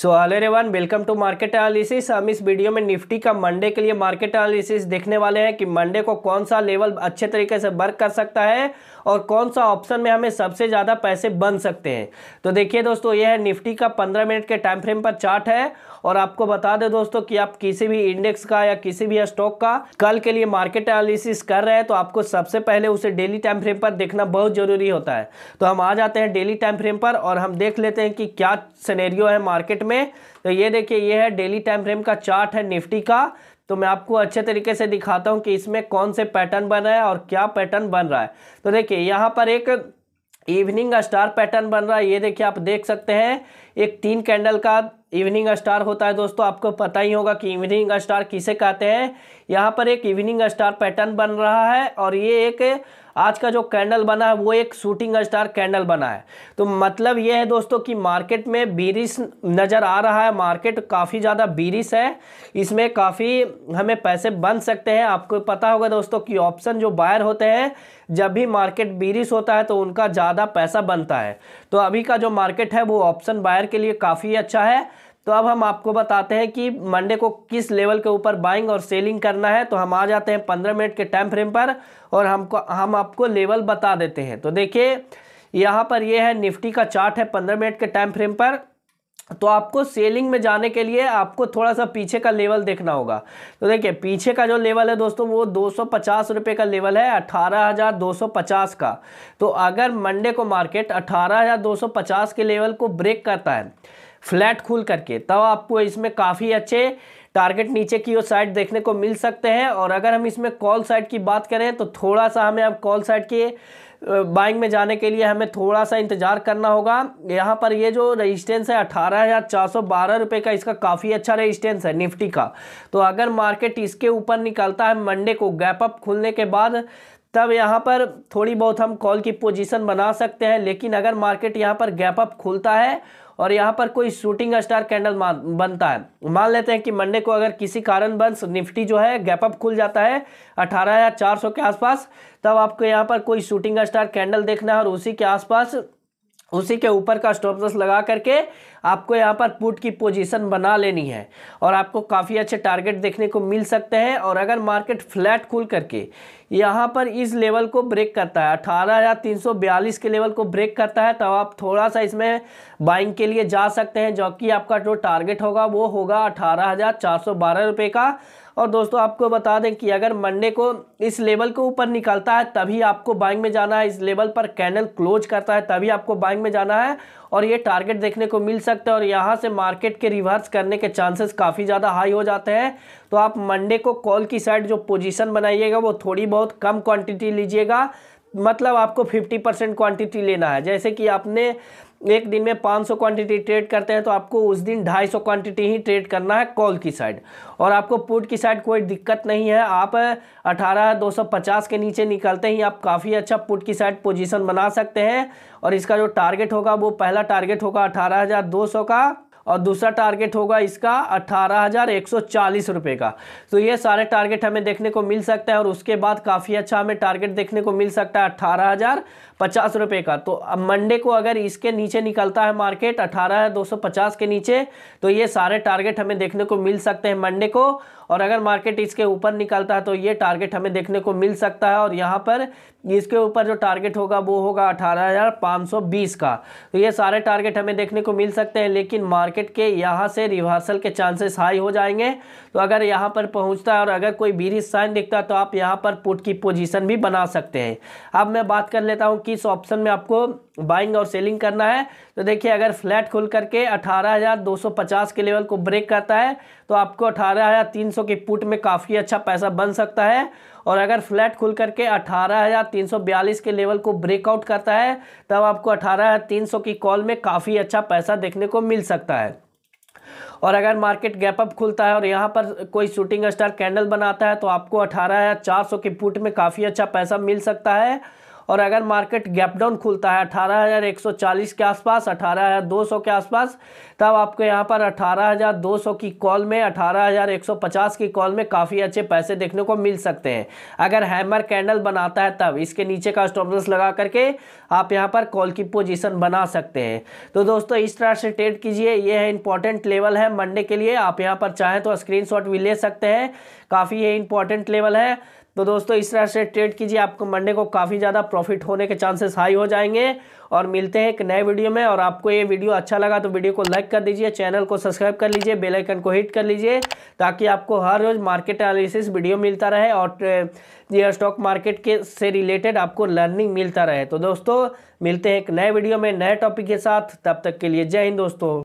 सो hello रेवान welcome to market analysis हम इस वीडियो में निफ्टी का मंडे के लिए मार्केट एनालिसिस देखने वाले हैं कि मंडे को कौन सा लेवल अच्छे तरीके से वर्क कर सकता है और कौन सा ऑप्शन में हमें सबसे ज़्यादा पैसे बन सकते हैं तो देखिए दोस्तों यह है निफ्टी का पंद्रह मिनट के टाइम फ्रेम पर चार्ट है और आपको बता दें दोस्तों कि आप किसी भी इंडेक्स का या किसी भी स्टॉक का कल के लिए मार्केट एनालिसिस कर रहे हैं तो आपको सबसे पहले उसे डेली टाइम फ्रेम पर देखना बहुत ज़रूरी होता है तो हम आ जाते हैं डेली टाइम फ्रेम पर और हम देख लेते हैं कि क्या सनेरियो है मार्केट में तो ये देखिए ये है डेली टाइम फ्रेम का चार्ट है निफ्टी का तो मैं आपको अच्छे तरीके से दिखाता हूँ कि इसमें कौन से पैटर्न बन रहा है और क्या पैटर्न बन रहा है तो देखिए यहाँ पर एक इवनिंग स्टार पैटर्न बन रहा है ये देखिए आप देख सकते हैं एक तीन कैंडल का इवनिंग स्टार होता है दोस्तों आपको पता ही होगा कि इवनिंग स्टार किसे कहते हैं यहाँ पर एक इवनिंग स्टार पैटर्न बन रहा है और ये एक आज का जो कैंडल बना है वो एक शूटिंग स्टार कैंडल बना है तो मतलब ये है दोस्तों कि मार्केट में बीरिस नज़र आ रहा है मार्केट काफ़ी ज़्यादा बीरिस है इसमें काफ़ी हमें पैसे बन सकते हैं आपको पता होगा दोस्तों कि ऑप्शन जो बायर होते हैं जब भी मार्केट बीरिस होता है तो उनका ज़्यादा पैसा बनता है तो अभी का जो मार्केट है वो ऑप्शन बायर के लिए काफ़ी अच्छा है तो अब हम आपको बताते हैं कि मंडे को किस लेवल के ऊपर बाइंग और सेलिंग करना है तो हम आ जाते हैं पंद्रह मिनट के टाइम फ्रेम पर और हमको हम आपको लेवल बता देते हैं तो देखिए यहाँ पर ये है निफ्टी का चार्ट है पंद्रह मिनट के टाइम फ्रेम पर तो आपको सेलिंग में जाने के लिए आपको थोड़ा सा पीछे का लेवल देखना होगा तो देखिए पीछे का जो लेवल है दोस्तों वो दो सौ का लेवल है 18,250 का तो अगर मंडे को मार्केट 18,250 के लेवल को ब्रेक करता है फ्लैट खुल करके तब तो आपको इसमें काफ़ी अच्छे टारगेट नीचे की ओर साइड देखने को मिल सकते हैं और अगर हम इसमें कॉल साइड की बात करें तो थोड़ा सा हमें अब कॉल साइड के बाइंग में जाने के लिए हमें थोड़ा सा इंतज़ार करना होगा यहाँ पर ये जो रेजिस्टेंस है अठारह हज़ार चार सौ बारह रुपये का इसका काफ़ी अच्छा रेजिस्टेंस है निफ्टी का तो अगर मार्केट इसके ऊपर निकलता है मंडे को गैप अप खुलने के बाद तब यहाँ पर थोड़ी बहुत हम कॉल की पोजीशन बना सकते हैं लेकिन अगर मार्केट यहाँ पर गैप अप खुलता है और यहाँ पर कोई शूटिंग स्टार कैंडल बनता है मान लेते हैं कि मंडे को अगर किसी कारणवश निफ्टी जो है गैप अप खुल जाता है अठारह या चार के आसपास तब आपको यहाँ पर कोई शूटिंग स्टार कैंडल देखना है और उसी के आसपास उसी के ऊपर का स्टॉप लॉस लगा करके आपको यहाँ पर पुट की पोजीशन बना लेनी है और आपको काफ़ी अच्छे टारगेट देखने को मिल सकते हैं और अगर मार्केट फ्लैट खुल करके यहाँ पर इस लेवल को ब्रेक करता है अठारह या तीन सौ बयालीस के लेवल को ब्रेक करता है तब तो आप थोड़ा सा इसमें बाइंग के लिए जा सकते हैं जो कि आपका जो टारगेट होगा वो होगा अठारह हज़ार चार सौ बारह रुपये का और दोस्तों आपको बता दें कि अगर मंडे को इस लेवल के ऊपर निकलता है तभी आपको बाइंग में जाना है इस लेवल पर कैनल क्लोज करता है तभी आपको बाइंग में जाना है और ये टारगेट देखने को मिल सकता है और यहाँ से मार्केट के रिवर्स करने के चांसेस काफ़ी ज़्यादा हाई हो जाते हैं तो आप मंडे को कॉल की साइड जो पोजीशन बनाइएगा वो थोड़ी बहुत कम क्वांटिटी लीजिएगा मतलब आपको 50 परसेंट क्वान्टिटी लेना है जैसे कि आपने एक दिन में 500 क्वांटिटी ट्रेड करते हैं तो आपको उस दिन 250 क्वांटिटी ही ट्रेड करना है कॉल की साइड और आपको पुट की साइड कोई दिक्कत नहीं है आप 18,250 के नीचे निकलते ही आप काफ़ी अच्छा पुट की साइड पोजीशन बना सकते हैं और इसका जो टारगेट होगा वो पहला टारगेट होगा 18,200 का और दूसरा टारगेट होगा इसका अट्ठारह रुपए का तो ये सारे टारगेट हमें देखने को मिल सकता है और उसके बाद काफ़ी अच्छा हमें टारगेट देखने को मिल सकता है अट्ठारह हज़ार पचास रुपये का तो मंडे को अगर इसके नीचे निकलता है मार्केट अठारह दो सौ पचास के नीचे तो ये सारे टारगेट हमें देखने को मिल सकते हैं मंडे को और अगर मार्केट इसके ऊपर निकलता है तो ये टारगेट हमें देखने को मिल सकता है और यहाँ पर इसके ऊपर जो टारगेट होगा वो होगा अठारह का तो ये सारे टारगेट हमें देखने को मिल सकते हैं लेकिन मार्केट मार्केट के यहाँ से रिवर्सल के चांसेस हाई हो जाएंगे तो अगर यहाँ पर पहुँचता है और अगर कोई बीरिस साइन दिखता है तो आप यहाँ पर पुट की पोजीशन भी बना सकते हैं अब मैं बात कर लेता हूँ किस ऑप्शन में आपको बाइंग और सेलिंग करना है तो देखिए अगर फ्लैट खुल करके अठारह के लेवल को ब्रेक करता है तो आपको अठारह के पुट में काफ़ी अच्छा पैसा बन सकता है और अगर फ्लैट खुल करके 18,342 के लेवल को ब्रेकआउट करता है तब आपको 18,300 की कॉल में काफ़ी अच्छा पैसा देखने को मिल सकता है और अगर मार्केट गैप अप खुलता है और यहाँ पर कोई शूटिंग स्टार कैंडल बनाता है तो आपको अठारह या चार सौ के पुट में काफ़ी अच्छा पैसा मिल सकता है और अगर मार्केट गैप डाउन खुलता है 18,140 के आसपास 18,200 के आसपास तब आपको यहाँ पर 18,200 की कॉल में 18,150 की कॉल में काफ़ी अच्छे पैसे देखने को मिल सकते हैं अगर हैमर कैंडल बनाता है तब इसके नीचे का स्टॉप लगा करके आप यहाँ पर कॉल की पोजिशन बना सकते हैं तो दोस्तों इस तरह से ट्रेड कीजिए ये है इंपॉर्टेंट लेवल है मंडे के लिए आप यहाँ पर चाहें तो स्क्रीन भी ले सकते हैं काफ़ी ये इंपॉर्टेंट लेवल है तो दोस्तों इस तरह से ट्रेड कीजिए आपको मंडे को काफ़ी ज़्यादा प्रॉफिट होने के चांसेस हाई हो जाएंगे और मिलते हैं एक नए वीडियो में और आपको ये वीडियो अच्छा लगा तो वीडियो को लाइक कर दीजिए चैनल को सब्सक्राइब कर लीजिए बेल आइकन को हिट कर लीजिए ताकि आपको हर रोज़ मार्केट एनालिसिस वीडियो मिलता रहे और uh, ये स्टॉक मार्केट के से रिलेटेड आपको लर्निंग मिलता रहे तो दोस्तों मिलते हैं एक नए वीडियो में नए टॉपिक के साथ तब तक के लिए जय हिंद दोस्तों